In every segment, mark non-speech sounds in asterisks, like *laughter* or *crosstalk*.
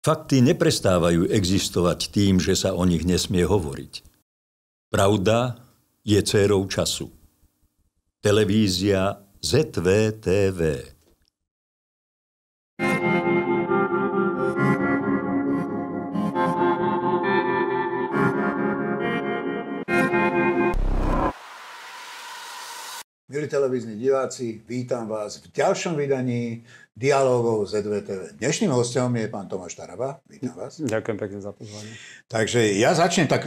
Fakty neprestávajú existovať tým, že sa o nich nesmie hovoriť. Pravda je cérou času. Televízia ZVTV. Milí televízni diváci, vítam vás v ďalšom vydaní dialogov EDVTV. Dnešným hostom je pán Tomáš Taraba. Vítam vás. Ďakujem pekne za pozvanie. Takže ja začnem tak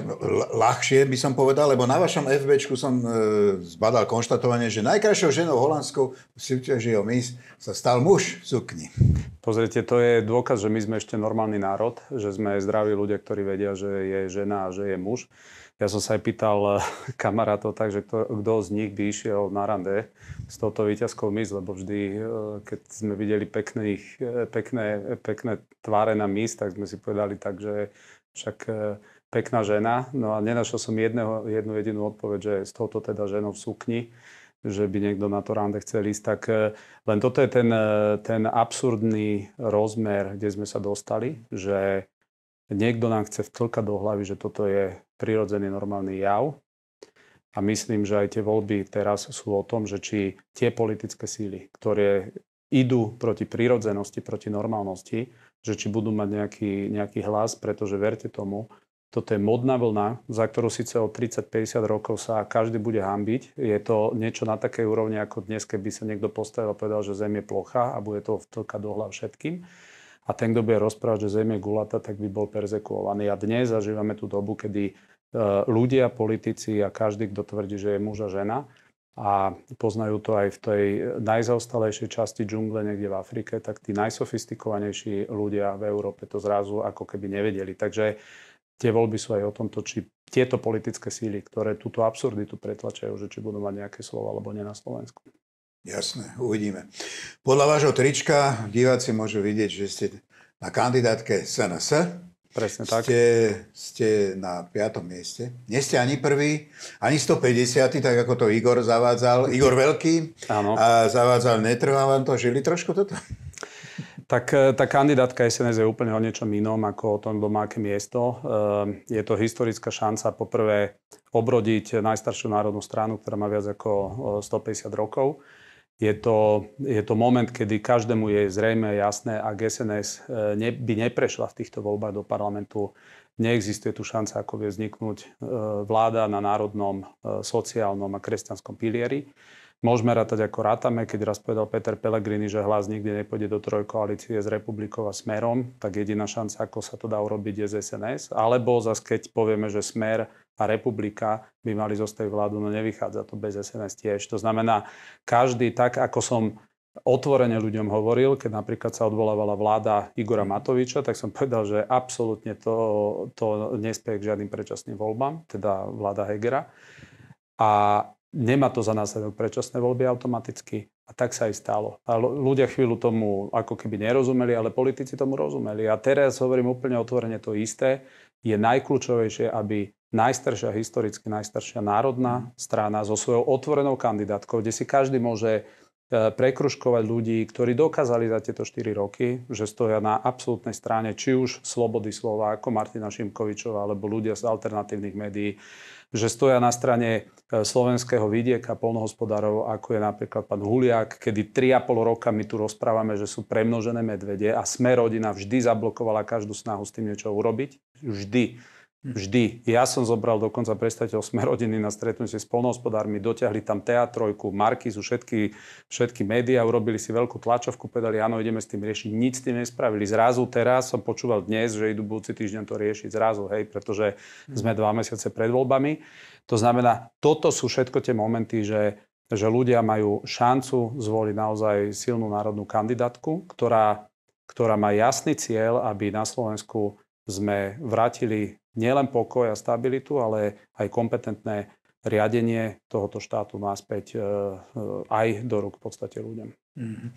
ľahšie, by som povedal, lebo na vašom FBčku som e, zbadal konštatovanie, že najkrajšou ženou holandskou v súťaži o MIS sa stal muž v sukni. Pozrite, to je dôkaz, že my sme ešte normálny národ, že sme zdraví ľudia, ktorí vedia, že je žena a že je muž. Ja som sa aj pýtal eh, *laughs* kamarátov tak, že kto, kto z nich by išiel na rande s touto výťazkou mis, lebo vždy, eh, keď sme videli pekné, eh, pekné, pekné tváre na mis, tak sme si povedali tak, že však pekná žena. No a nenašiel som jedného, jednu jedinú odpoveď, že s touto teda ženou v sukni že by niekto na to rande chcel ísť, tak len toto je ten, ten absurdný rozmer, kde sme sa dostali, že niekto nám chce vtlkať do hlavy, že toto je prirodzený normálny jav. A myslím, že aj tie voľby teraz sú o tom, že či tie politické síly, ktoré idú proti prírodzenosti, proti normálnosti, že či budú mať nejaký, nejaký hlas, pretože verte tomu, toto je modná vlna, za ktorú síce o 30-50 rokov sa každý bude hambiť. Je to niečo na takej úrovni, ako dnes, keby sa niekto postavil a povedal, že Zem je plocha a bude to vtlkať do hlav všetkým. A ten, kto bude rozprávať, že Zem je gulata, tak by bol perzekuovaný. A dnes zažívame tú dobu, kedy Eh, ľudia, politici a každý, kto tvrdí, že je muž a žena, a poznajú to aj v tej najzaostalejšej časti džungle niekde v Afrike, tak tí najsofistikovanejší ľudia v Európe to zrazu ako keby nevedeli. Takže tie voľby sú aj o tomto, či tieto politické síly, ktoré túto absurditu pretlačajú, že či budú mať nejaké slovo alebo nie na Slovensku. Jasné, uvidíme. Podľa vášho trička diváci môžu vidieť, že ste na kandidátke SNS. Presne tak. Ste, ste na piatom mieste. Nie ste ani prvý, ani 150, tak ako to Igor zavádzal. Igor Veľký Áno. A zavádzal, netrvá vám to, žili trošku toto? Tak eh, tá kandidátka SNS je úplne o niečom inom ako o tom, kto má aké miesto. Eh, je to historická šanca poprvé obrodiť najstaršiu národnú stranu, ktorá má viac ako 150 eh, rokov je to, je to moment, kedy každému je zrejme jasné, ak SNS e, ne, by neprešla v týchto voľbách do parlamentu, neexistuje tu šanca, ako vie vzniknúť e, vláda na národnom, e, sociálnom a kresťanskom pilieri. Môžeme rátať ako rátame, keď raz povedal Peter Pellegrini, že hlas nikdy nepôjde do trojkoalície s republikou a smerom, tak jediná šanca, ako sa to dá urobiť, je z SNS. Alebo zase, keď povieme, že smer a republika by mali zostaviť vládu, no nevychádza to bez SNS tiež. To znamená, každý tak, ako som otvorene ľuďom hovoril, keď napríklad sa odvolávala vláda Igora mhm. Matoviča, tak som povedal, že absolútne to, to nespie k žiadnym predčasným voľbám, teda vláda Hegera. A nemá to za následok predčasné voľby automaticky. A tak sa aj stalo. A ľudia chvíľu tomu ako keby nerozumeli, ale politici tomu rozumeli. A teraz hovorím úplne otvorene to isté. Je najkľúčovejšie, aby najstaršia, historicky najstaršia národná mhm. strana so svojou otvorenou kandidátkou, kde si každý môže e, prekruškovať ľudí, ktorí dokázali za tieto 4 roky, že stoja na absolútnej strane či už Slobody slova, ako Martina Šimkovičová, alebo ľudia z alternatívnych médií, že stoja na strane e, slovenského vidieka, polnohospodárov, ako je napríklad pán Huliak, kedy 3,5 roka my tu rozprávame, že sú premnožené medvede a sme rodina vždy zablokovala každú snahu s tým niečo urobiť. Vždy Hm. Vždy. Ja som zobral dokonca predstaviteľ Smerodiny na stretnutie s polnohospodármi, dotiahli tam teatrojku, Markizu, všetky, všetky médiá, urobili si veľkú tlačovku, povedali, áno, ideme s tým riešiť. Nič s tým nespravili. Zrazu teraz som počúval dnes, že idú budúci týždeň to riešiť. Zrazu, hej, pretože hm. sme dva mesiace pred voľbami. To znamená, toto sú všetko tie momenty, že že ľudia majú šancu zvoliť naozaj silnú národnú kandidátku, ktorá, ktorá má jasný cieľ, aby na Slovensku sme vrátili nielen pokoj a stabilitu, ale aj kompetentné riadenie tohoto štátu náspäť e, e, aj do rúk v podstate ľuďom. Mm-hmm.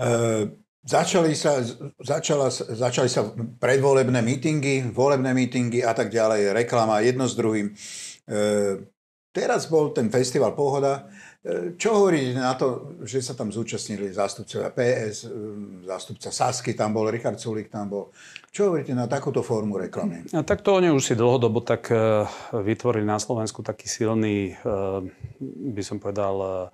Uh... Začali sa, začala, začali sa predvolebné mítingy, volebné mítingy a tak ďalej, reklama jedno s druhým. E, teraz bol ten festival Pohoda. E, čo hovoríte na to, že sa tam zúčastnili zástupcovia PS, e, zástupca Sasky tam bol, Richard Sulik tam bol. Čo hovoríte na takúto formu reklamy? A tak to oni už si dlhodobo tak e, vytvorili na Slovensku taký silný, by som povedal,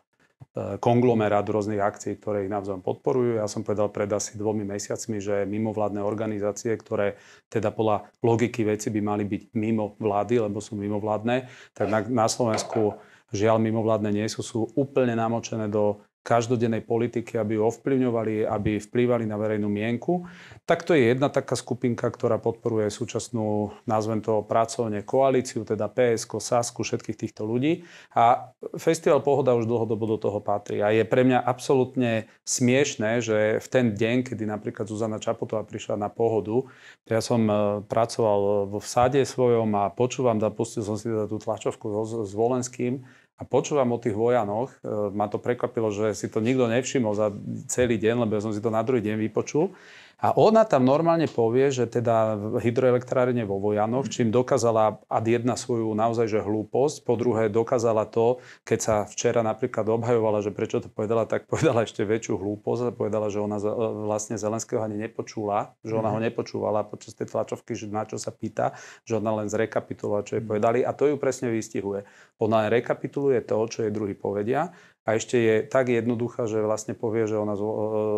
konglomerát rôznych akcií, ktoré ich navzájom podporujú. Ja som povedal pred asi dvomi mesiacmi, že mimovládne organizácie, ktoré teda podľa logiky veci by mali byť mimo vlády, lebo sú mimovládne, tak na, na Slovensku žiaľ mimovládne nie sú, sú úplne namočené do každodennej politiky, aby ju ovplyvňovali, aby vplývali na verejnú mienku. Tak to je jedna taká skupinka, ktorá podporuje súčasnú, nazvem to pracovne, koalíciu, teda PSK, SASKu, všetkých týchto ľudí. A Festival Pohoda už dlhodobo do toho patrí. A je pre mňa absolútne smiešné, že v ten deň, kedy napríklad Zuzana Čapotová prišla na Pohodu, ja som e, pracoval v sade svojom a počúvam, da pustil som si teda tú tlačovku s Volenským, a počúvam o tých vojanoch, e, ma to prekvapilo, že si to nikto nevšimol za celý deň, lebo ja som si to na druhý deň vypočul. A ona tam normálne povie, že teda hydroelektrárne vo Vojanoch, čím dokázala ad jedna svoju naozaj že hlúposť, po druhé dokázala to, keď sa včera napríklad obhajovala, že prečo to povedala, tak povedala ešte väčšiu hlúposť a povedala, že ona e, vlastne Zelenského ani nepočula, že ona mhm. ho nepočúvala počas tej tlačovky, že na čo sa pýta, že ona len zrekapitulovala, čo jej mhm. povedali a to ju presne vystihuje. Ona len rekapituluje to, čo jej druhý povedia a ešte je tak jednoduchá, že vlastne povie, že ona e,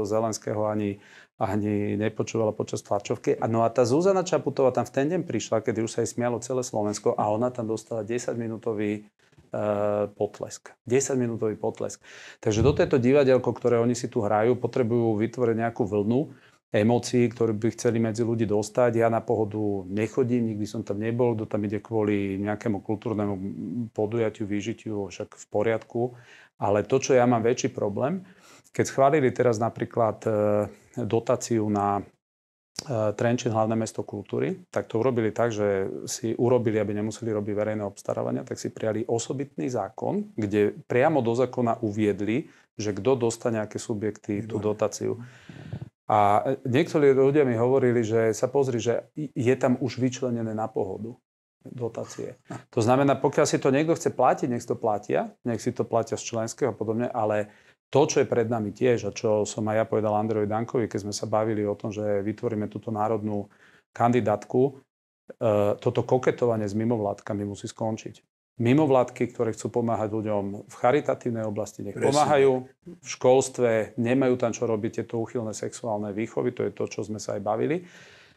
Zelenského ani, ani nepočúvala počas tlačovky. no a tá Zuzana Čaputová tam v ten deň prišla, kedy už sa jej smialo celé Slovensko a ona tam dostala 10-minútový e, potlesk. 10-minútový potlesk. Takže do tejto divadelko, ktoré oni si tu hrajú, potrebujú vytvoriť nejakú vlnu emócií, ktoré by chceli medzi ľudí dostať. Ja na pohodu nechodím, nikdy som tam nebol, kto tam ide kvôli nejakému kultúrnemu podujatiu, výžitiu, však v poriadku. Ale to, čo ja mám väčší problém, keď schválili teraz napríklad e, dotáciu na e, Trenčín, hlavné mesto kultúry, tak to urobili tak, že si urobili, aby nemuseli robiť verejné obstarávania, tak si prijali osobitný zákon, kde priamo do zákona uviedli, že kto dostane aké subjekty tú dotáciu. A e, niektorí ľudia mi hovorili, že sa pozri, že je tam už vyčlenené na pohodu dotácie. No. To znamená, pokiaľ si to niekto chce platiť, nech si to platia, nech si to platia z členského a podobne, ale to, čo je pred nami tiež, a čo som aj ja povedal Androvi Dankovi, keď sme sa bavili o tom, že vytvoríme túto národnú kandidatku, e, toto koketovanie s mimovládkami musí skončiť. Mimovládky, ktoré chcú pomáhať ľuďom v charitatívnej oblasti, nech Presne. pomáhajú. V školstve nemajú tam čo robiť tieto uchylné sexuálne výchovy, to je to, čo sme sa aj bavili.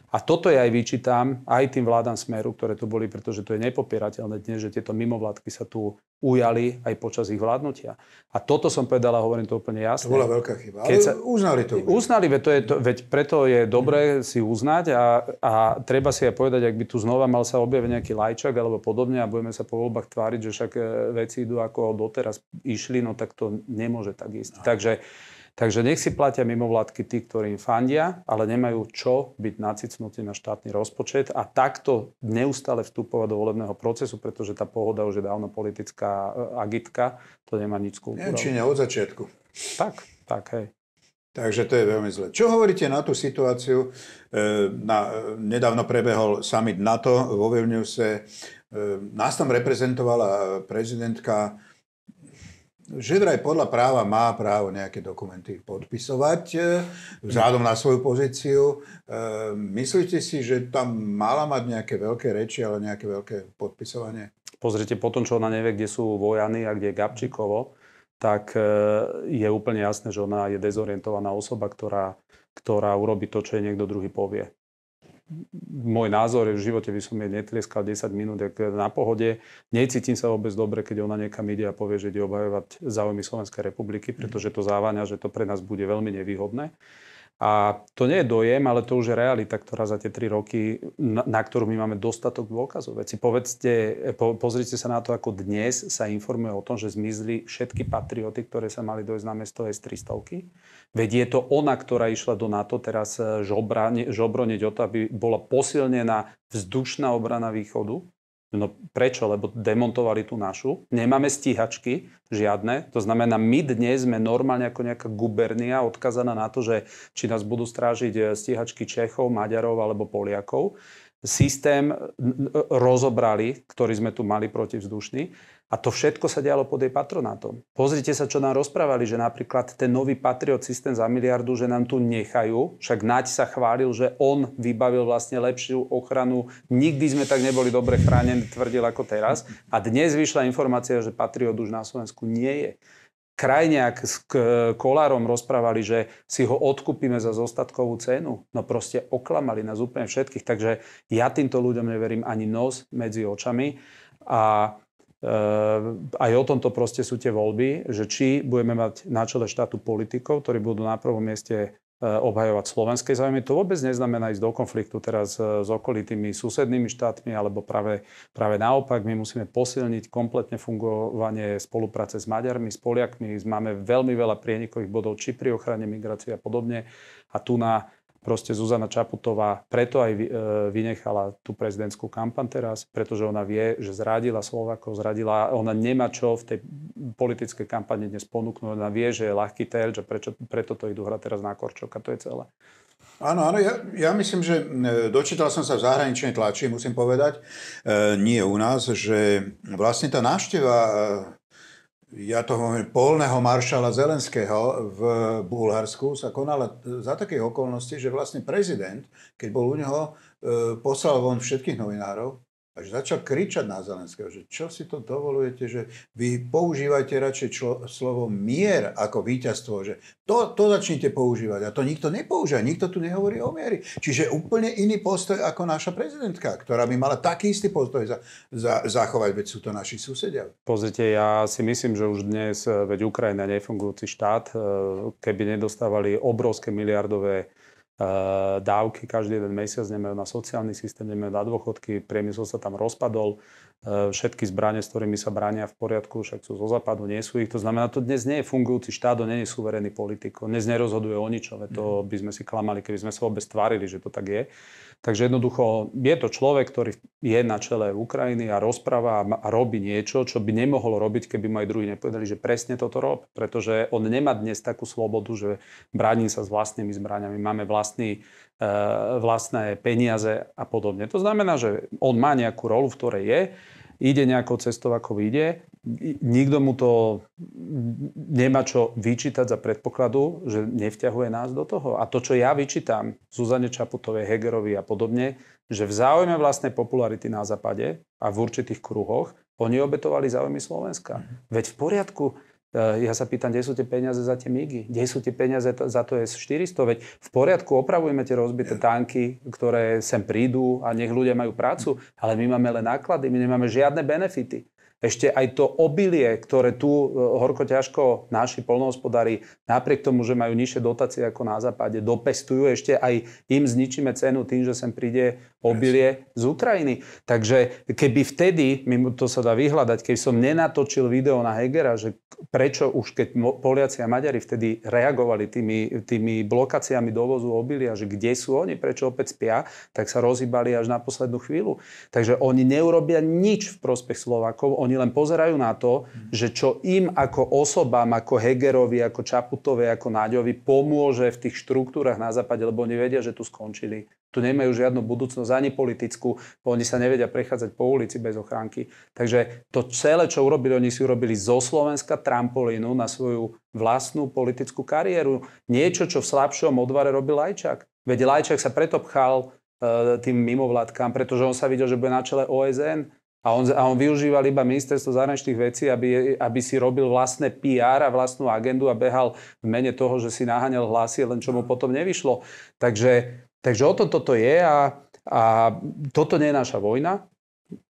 A toto ja aj vyčítam aj tým vládam smeru, ktoré tu boli, pretože to je nepopierateľné dnes, že tieto mimovládky sa tu ujali aj počas ich vládnutia. A toto som povedal a hovorím to úplne jasne. To bola veľká chyba, Keď sa, uznali to. Uznali, veď, to je to, no. veď preto je dobré mm. si uznať a, a treba si aj povedať, ak by tu znova mal sa objaviť nejaký lajčak alebo podobne a budeme sa po voľbách tváriť, že však e, veci idú ako doteraz išli, no tak to nemôže tak ísť. No. Takže Takže nech si platia mimovládky tí, ktorí im fandia, ale nemajú čo byť nacicnutí na štátny rozpočet a takto neustále vstupovať do volebného procesu, pretože tá pohoda už je dávno politická eh, agitka, to nemá nič s kultúrou. Nemčine od začiatku. Tak, tak, hej. Takže to je veľmi zle. Čo hovoríte na tú situáciu? Eh, na, eh, nedávno prebehol summit NATO vo Vilniuse. Nás tam reprezentovala prezidentka vraj podľa práva má právo nejaké dokumenty podpisovať e, vzhľadom na svoju pozíciu. E, myslíte si, že tam mala mať nejaké veľké reči, ale nejaké veľké podpisovanie? Pozrite, po tom, čo ona nevie, kde sú Vojany a kde je Gabčíkovo, tak e, je úplne jasné, že ona je dezorientovaná osoba, ktorá, ktorá urobi to, čo jej niekto druhý povie môj názor je, v živote by som jej netlieskal 10 minút na pohode. Necítim sa vôbec dobre, keď ona niekam ide a povie, že ide obhajovať záujmy Slovenskej republiky, pretože to závania, že to pre nás bude veľmi nevýhodné. A to nie je dojem, ale to už je realita, ktorá za tie 3 roky, na, na ktorú my máme dostatok dôkazov. Veci povedzte, po, pozrite sa na to, ako dnes sa informuje o tom, že zmizli všetky patrioty, ktoré sa mali dojsť na mesto S-300. Veď je to ona, ktorá išla do NATO, teraz eh, žobra, ne, o to, aby bola posilnená vzdušná obrana východu. No prečo? Lebo demontovali tú našu. Nemáme stíhačky, žiadne. To znamená, my dnes sme normálne ako nejaká gubernia odkazaná na to, že či nás budú strážiť e, stíhačky Čechov, Maďarov alebo Poliakov systém rozobrali, ktorý sme tu mali protivzdušný. A to všetko sa dialo pod jej patronátom. Pozrite sa, čo nám rozprávali, že napríklad ten nový Patriot systém za miliardu, že nám tu nechajú. Však Naď sa chválil, že on vybavil vlastne lepšiu ochranu. Nikdy sme tak neboli dobre chránení, tvrdil ako teraz. A dnes vyšla informácia, že Patriot už na Slovensku nie je. Krajniak s Kolárom rozprávali, že si ho odkúpime za zostatkovú cenu. No proste oklamali nás úplne všetkých. Takže ja týmto ľuďom neverím ani nos medzi očami. A e, aj o tomto proste sú tie voľby, že či budeme mať na čele štátu politikov, ktorí budú na prvom mieste Eh, obhajovať slovenské záujmy. To vôbec neznamená ísť do konfliktu teraz eh, s okolitými susednými štátmi, alebo práve, práve naopak, my musíme posilniť kompletne fungovanie spolupráce s Maďarmi, s Poliakmi. Máme veľmi veľa prienikových bodov, či pri ochrane migrácie a podobne. A tu na proste Zuzana Čaputová preto aj e, vynechala tú prezidentskú kampan teraz, pretože ona vie, že zradila Slovakov, zradila, ona nemá čo v tej politickej kampani dnes ponúknuť, ona vie, že je ľahký terč že prečo, preto to idú hrať teraz na Korčoka, to je celé. Áno, áno, ja, ja myslím, že e, dočítal som sa v zahraničnej tlači, musím povedať, e, nie u nás, že vlastne tá návšteva e, ja to hovorím, polného maršala Zelenského v Bulharsku sa konala e, za takých okolností, že vlastne prezident, keď bol u neho, e, poslal von všetkých novinárov, a že začal kričať na Zelenského, že čo si to dovolujete, že vy používajte radšej člo, slovo mier ako víťazstvo, že to, to začnite používať a to nikto nepoužíva, nikto tu nehovorí o miery. Čiže úplne iný postoj ako naša prezidentka, ktorá by mala taký istý postoj za, za, zachovať, veď sú to naši susedia. Pozrite, ja si myslím, že už dnes, veď Ukrajina nefungujúci štát, keby nedostávali obrovské miliardové Eh, dávky každý jeden mesiac, nemajú na sociálny systém, nemajú na dôchodky, priemysel sa tam rozpadol, eh, všetky zbranie, s ktorými sa bránia v poriadku, však sú zo západu, nie sú ich. To znamená, to dnes nie je fungujúci štát, nie je suverénny politik, dnes nerozhoduje o ničom, to mhm. by sme si klamali, keby sme sa vôbec tvárili, že to tak je. Takže jednoducho je to človek, ktorý je na čele Ukrajiny a rozpráva a robí niečo, čo by nemohol robiť, keby mu aj druhý nepovedali, že presne toto rob. Pretože on nemá dnes takú slobodu, že bráni sa s vlastnými zbraniami, máme vlastný, e, vlastné peniaze a podobne. To znamená, že on má nejakú rolu, v ktorej je, ide nejakou cestou, ako ide nikto mu to nemá čo vyčítať za predpokladu, že nevťahuje nás do toho. A to, čo ja vyčítam Zuzane Čaputovej, Hegerovi a podobne, že v záujme vlastnej popularity na západe a v určitých kruhoch oni obetovali záujmy Slovenska. Mm-hmm. Veď v poriadku, eh, ja sa pýtam, kde sú tie peniaze za tie migy? Kde sú tie peniaze za to S-400? Veď v poriadku opravujeme tie rozbité tanky, ktoré sem prídu a nech ľudia majú prácu, ale my máme len náklady, my nemáme žiadne benefity ešte aj to obilie, ktoré tu e, horko ťažko naši polnohospodári, napriek tomu, že majú nižšie dotácie ako na západe, dopestujú, ešte aj im zničíme cenu tým, že sem príde obilie z Ukrajiny. Takže keby vtedy, to sa dá vyhľadať, keby som nenatočil video na Hegera, že prečo už keď Poliaci a Maďari vtedy reagovali tými, tými blokáciami dovozu obilia, že kde sú oni, prečo opäť spia, tak sa rozhýbali až na poslednú chvíľu. Takže oni neurobia nič v prospech Slovákov, oni len pozerajú na to, že čo im ako osobám, ako Hegerovi, ako Čaputovi, ako Náďovi pomôže v tých štruktúrach na západe, lebo oni vedia, že tu skončili. Tu nemajú žiadnu budúcnosť, ani politickú, bo oni sa nevedia prechádzať po ulici bez ochránky. Takže to celé, čo urobili, oni si urobili zo Slovenska trampolínu na svoju vlastnú politickú kariéru. Niečo, čo v slabšom odvare robil Lajčák. Veď Lajčák sa preto pchal e, tým mimovládkám, pretože on sa videl, že bude na čele OSN. A on, a on využíval iba ministerstvo zahraničných vecí, aby, aby si robil vlastné PR a vlastnú agendu a behal v mene toho, že si naháňal hlasy, len čo mu no. potom nevyšlo. Takže, takže o tom toto je a, a toto nie je naša vojna.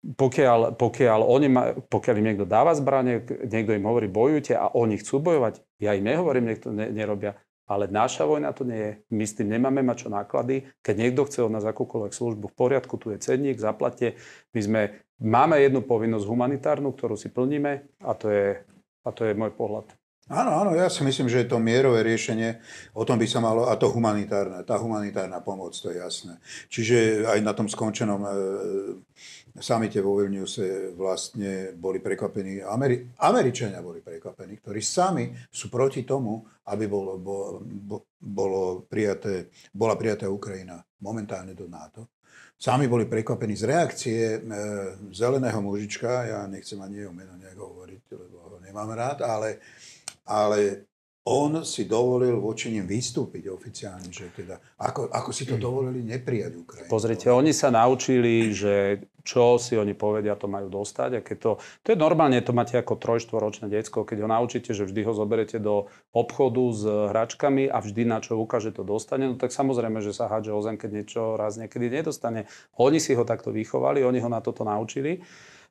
Pokiaľ, pokiaľ, oni ma, pokiaľ im niekto dáva zbranie, niekto im hovorí bojujte a oni chcú bojovať, ja im nehovorím, niekto ne, nerobia. Ale naša vojna to nie je. My s tým nemáme mať čo náklady. Keď niekto chce od nás akúkoľvek službu v poriadku, tu je cenník, zaplate. My sme máme jednu povinnosť humanitárnu, ktorú si plníme a to je, a to je môj pohľad. Áno, áno, ja si myslím, že to mierové riešenie, o tom by sa malo, a to humanitárne, tá humanitárna pomoc, to je jasné. Čiže aj na tom skončenom e, samite vo Vilniuse vlastne boli prekvapení, Ameri- Američania boli prekvapení, ktorí sami sú proti tomu, aby bolo, bo, bo, bolo prijaté, bola prijatá Ukrajina momentálne do NATO. Sami boli prekvapení z reakcie e, zeleného mužička, ja nechcem ani jeho meno nejak hovoriť, lebo ho nemám rád, ale, ale on si dovolil voči nim vystúpiť oficiálne, že teda, ako, ako si to mm. dovolili neprijať Ukrajinu. Pozrite, oni sa naučili, že čo si oni povedia, to majú dostať. A keď to, to je normálne, to máte ako trojštvoročné decko, keď ho naučíte, že vždy ho zoberete do obchodu s hračkami a vždy na čo ukáže, to dostane, no tak samozrejme, že sa hádže o zem, keď niečo raz niekedy nedostane. Oni si ho takto vychovali, oni ho na toto naučili.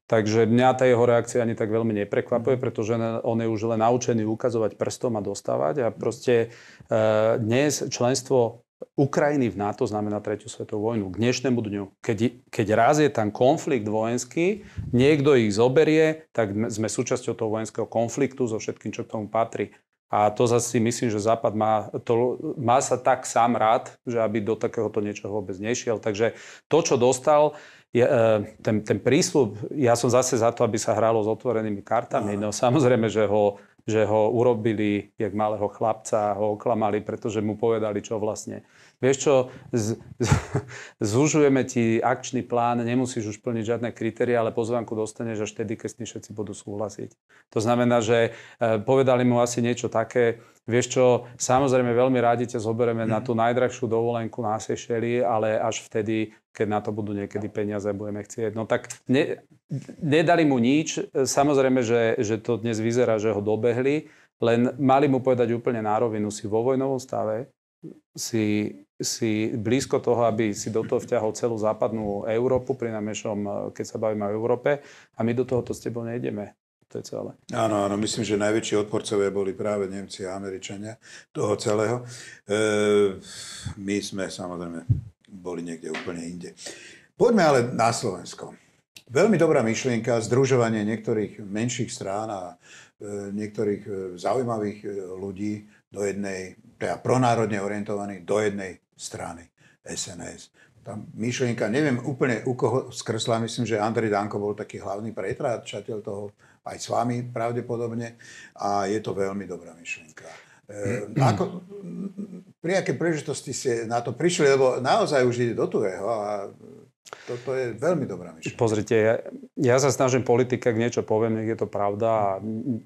Takže mňa tá jeho reakcia ani tak veľmi neprekvapuje, mhm. pretože on je už len naučený ukazovať prstom a dostávať. A proste e, dnes členstvo Ukrajiny v NATO znamená tretiu svetovú vojnu. K dnešnému dňu, keď, keď raz je tam konflikt vojenský, niekto ich zoberie, tak sme súčasťou toho vojenského konfliktu so všetkým, čo k tomu patrí. A to zase si myslím, že Západ má, to, má sa tak sám rád, že aby do takéhoto niečoho vôbec nešiel. Takže to, čo dostal, je, e, ten, ten prísľub, ja som zase za to, aby sa hralo s otvorenými kartami. Aha. No samozrejme, že ho, že ho urobili, jak malého chlapca, ho oklamali, pretože mu povedali, čo vlastne Vieš čo, z, z, *laughs* zúžujeme ti akčný plán, nemusíš už plniť žiadne kritéria, ale pozvánku dostaneš až vtedy, keď s tým všetci budú súhlasiť. To znamená, že e, povedali mu asi niečo také, vieš čo, samozrejme veľmi rádi ťa zoberieme mm. na mhm. tú najdrahšiu dovolenku na Sešeli, ale až vtedy, keď na to budú niekedy peniaze, budeme chcieť. No tak ne, nedali mu nič, samozrejme, že, že to dnes vyzerá, že ho dobehli, len mali mu povedať úplne na rovinu, si vo vojnovom stave, si si blízko toho, aby si do toho vťahol celú západnú Európu, pri najmenšom, eh, keď sa bavíme o Európe, a my do toho to s tebou nejdeme. To je celé. Áno, áno, myslím, že najväčší odporcovia boli práve Nemci a Američania toho celého. E, my sme samozrejme boli niekde úplne inde. Poďme ale na Slovensko. Veľmi dobrá myšlienka, združovanie niektorých menších strán a e, niektorých e, zaujímavých ľudí do jednej, teda pronárodne orientovaných, do jednej strany SNS. Tam myšlienka, neviem úplne u koho skrsla, myslím, že Andrej Danko bol taký hlavný pretráčateľ toho, aj s vami pravdepodobne, a je to veľmi dobrá myšlienka. E, mm-hmm. ako, pri aké príležitosti ste na to prišli, lebo naozaj už ide do tuhého a toto je veľmi dobrá myšlienka. Pozrite, ja, ja sa snažím politika, ak niečo poviem, nech je to pravda a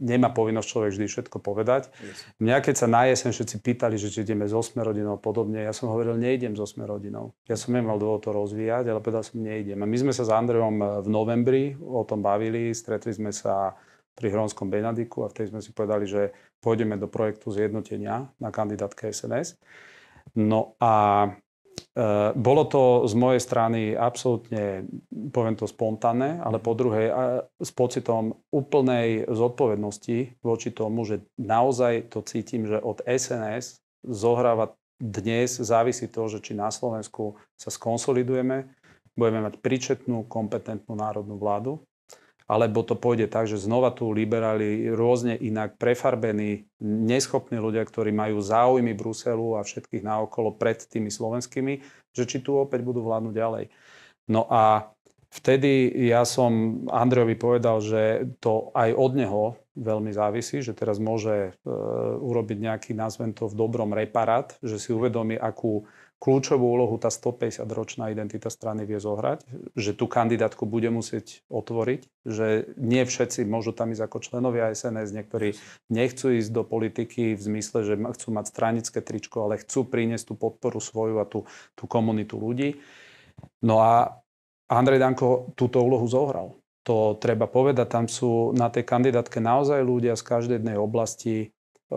nemá povinnosť človek vždy všetko povedať. Yes. Mňa keď sa na jeseň všetci pýtali, že či ideme so Smerodinou a podobne, ja som hovoril, nejdem so Smerodinou. Ja som nemal dôvod to rozvíjať, ale povedal som, nejdem. A my sme sa s Andrejom eh, v novembri o tom bavili, stretli sme sa pri Hronskom Benadiku a vtedy sme si povedali, že pôjdeme do projektu zjednotenia na kandidátke SNS. No a Eh, bolo to z mojej strany absolútne, poviem to spontánne, ale po druhej, s pocitom úplnej zodpovednosti voči tomu, že naozaj to cítim, že od SNS zohráva dnes závisí to, že či na Slovensku sa skonsolidujeme, budeme mať príčetnú, kompetentnú národnú vládu, alebo to pôjde tak, že znova tu liberáli rôzne inak prefarbení, neschopní ľudia, ktorí majú záujmy Bruselu a všetkých naokolo pred tými slovenskými, že či tu opäť budú vládnuť ďalej. No a vtedy ja som Andrejovi povedal, že to aj od neho veľmi závisí, že teraz môže e, urobiť nejaký, nazvem to v dobrom reparát, že si uvedomí, akú kľúčovú úlohu tá 150-ročná identita strany vie zohrať, že tú kandidátku bude musieť otvoriť, že nie všetci môžu tam ísť ako členovia SNS, niektorí nechcú ísť do politiky v zmysle, že chcú mať stranické tričko, ale chcú priniesť tú podporu svoju a tú, tú komunitu ľudí. No a Andrej Danko túto úlohu zohral. To treba povedať, tam sú na tej kandidátke naozaj ľudia z každej jednej oblasti, Eh,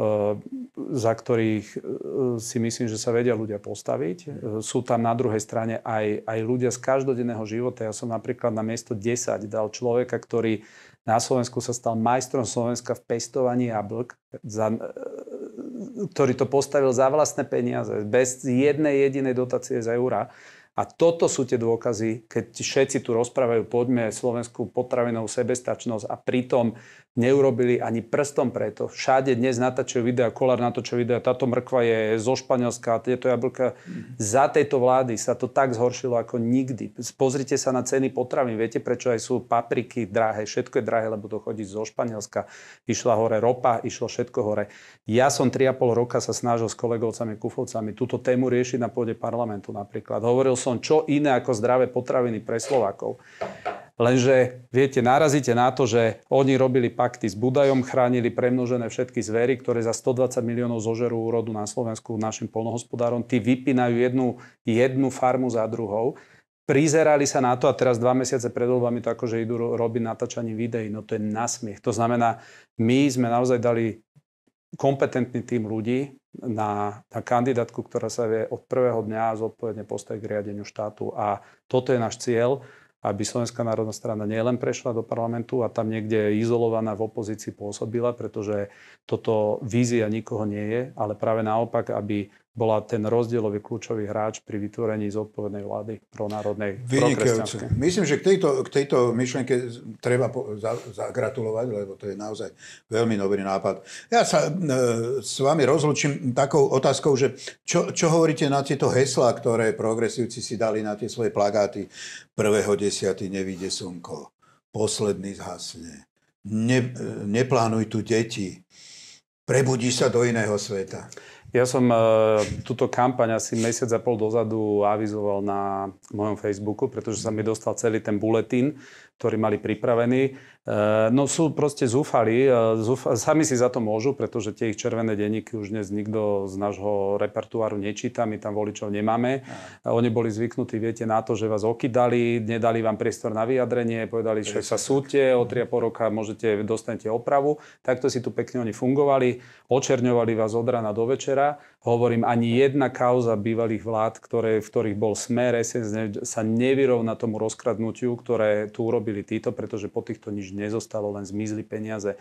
za ktorých eh, si myslím, že sa vedia ľudia postaviť. Mm. Eh, sú tam na druhej strane aj, aj ľudia z každodenného života. Ja som napríklad na miesto 10 dal človeka, ktorý na Slovensku sa stal majstrom Slovenska v pestovaní jablk, za, ktorý to postavil za vlastné peniaze, bez jednej jedinej dotácie z eura. A toto sú tie dôkazy, keď všetci tu rozprávajú, poďme Slovensku potravinou sebestačnosť a pritom neurobili ani prstom preto. Všade dnes natáčajú videa, Kolár natáčajú videa, táto mrkva je zo Španielska, tieto jablka. Mm-hmm. Za tejto vlády sa to tak zhoršilo ako nikdy. Pozrite sa na ceny potravín. Viete, prečo aj sú papriky drahé? Všetko je drahé, lebo to chodí zo Španielska. Išla hore ropa, išlo všetko hore. Ja som 3,5 roka sa snažil s kolegovcami, kufovcami túto tému riešiť na pôde parlamentu napríklad. Hovoril som, čo iné ako zdravé potraviny pre Slovákov. Lenže, viete, narazíte na to, že oni robili pakty s Budajom, chránili premnožené všetky zvery, ktoré za 120 miliónov zožerú úrodu na Slovensku našim polnohospodárom. Tí vypínajú jednu, jednu farmu za druhou prizerali sa na to a teraz dva mesiace pred voľbami to akože idú robiť natáčanie videí. No to je nasmiech. To znamená, my sme naozaj dali kompetentný tým ľudí na, na kandidátku, ktorá sa vie od prvého dňa zodpovedne postaviť k riadeniu štátu. A toto je náš cieľ aby Slovenská národná strana nielen prešla do parlamentu a tam niekde izolovaná v opozícii pôsobila, pretože toto vízia nikoho nie je, ale práve naopak, aby bola ten rozdielový kľúčový hráč pri vytvorení zodpovednej vlády pronárodnej, prokresťanskej. Myslím, že k tejto, k tejto myšlenke treba po, za, zagratulovať, lebo to je naozaj veľmi dobrý nápad. Ja sa e, s vami rozlučím takou otázkou, že čo, čo hovoríte na tieto heslá, ktoré progresívci si dali na tie svoje plagáty? Prvého desiaty nevíde slnko, posledný zhasne, ne, e, neplánuj tu deti, prebudí sa do iného sveta. Ja som e, túto kampaň asi mesiac a pol dozadu avizoval na mojom Facebooku, pretože sa mi dostal celý ten buletín ktorí mali pripravení. E, no sú proste zúfali, e, zúfali, sami si za to môžu, pretože tie ich červené denníky už dnes nikto z nášho repertuáru nečíta, my tam voličov nemáme. No. Oni boli zvyknutí, viete, na to, že vás okydali, nedali vám priestor na vyjadrenie, povedali, že sa súte, o 3,5 roka môžete, dostanete opravu. Takto si tu pekne oni fungovali, očerňovali vás od rana do večera Hovorím, ani jedna kauza bývalých vlád, ktoré, v ktorých bol smer, SNS, sa nevyrovna tomu rozkradnutiu, ktoré tu urobili títo, pretože po týchto nič nezostalo, len zmizli peniaze.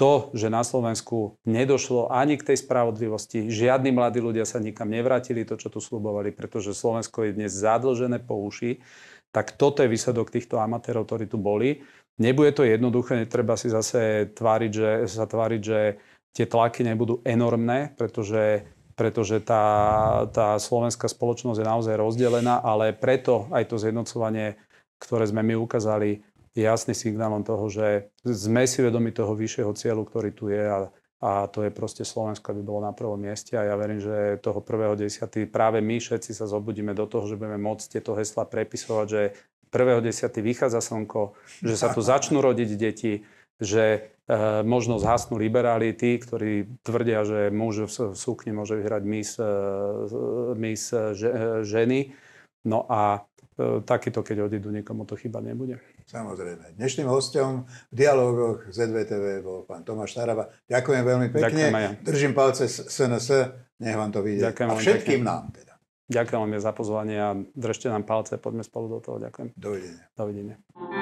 To, že na Slovensku nedošlo ani k tej spravodlivosti, žiadni mladí ľudia sa nikam nevrátili, to, čo tu slubovali, pretože Slovensko je dnes zadlžené po uši, tak toto je výsledok týchto amatérov, ktorí tu boli. Nebude to jednoduché, netreba si zase tváriť, že, sa tváriť, že tie tlaky nebudú enormné, pretože pretože tá, tá slovenská spoločnosť je naozaj rozdelená, ale preto aj to zjednocovanie, ktoré sme my ukázali, je jasný signálom toho, že sme si vedomi toho vyššieho cieľu, ktorý tu je a, a to je proste Slovensko, aby bolo na prvom mieste a ja verím, že toho prvého desiaty práve my všetci sa zobudíme do toho, že budeme môcť tieto hesla prepisovať, že prvého desiaty vychádza slnko, že sa tu začnú rodiť deti, že e, možno zhasnú liberáli tí, ktorí tvrdia, že muž v sukni môže vyhrať mis, e, mis e, ženy. No a takýto, keď odídu, nikomu to chyba nebude. Samozrejme. Dnešným hostom v z ZVTV bol pán Tomáš Taraba. Ďakujem veľmi pekne. Ďakujem ja. Držím palce SNS. Nech vám to vyjde. Ďakujem a všetkým pekne. nám teda. Ďakujem vám za pozvanie a držte nám palce. Poďme spolu do toho. Ďakujem. Dovidenia. Dovidenia.